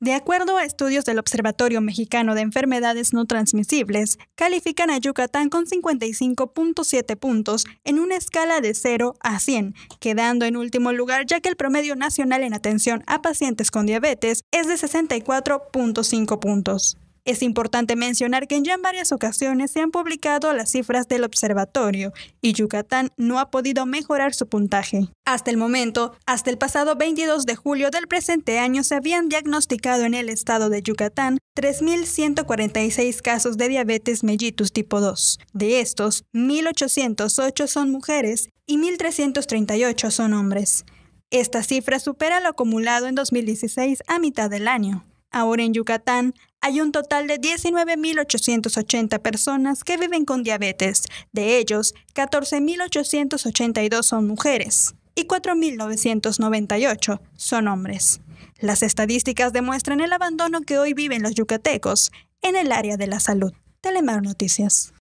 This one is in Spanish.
De acuerdo a estudios del Observatorio Mexicano de Enfermedades No Transmisibles, califican a Yucatán con 55.7 puntos en una escala de 0 a 100, quedando en último lugar ya que el promedio nacional en atención a pacientes con diabetes es de 64.5 puntos. Es importante mencionar que ya en varias ocasiones se han publicado las cifras del observatorio y Yucatán no ha podido mejorar su puntaje. Hasta el momento, hasta el pasado 22 de julio del presente año se habían diagnosticado en el estado de Yucatán 3.146 casos de diabetes mellitus tipo 2. De estos, 1.808 son mujeres y 1.338 son hombres. Esta cifra supera lo acumulado en 2016 a mitad del año. Ahora en Yucatán hay un total de 19.880 personas que viven con diabetes. De ellos, 14.882 son mujeres y 4.998 son hombres. Las estadísticas demuestran el abandono que hoy viven los yucatecos en el área de la salud. Telemar Noticias.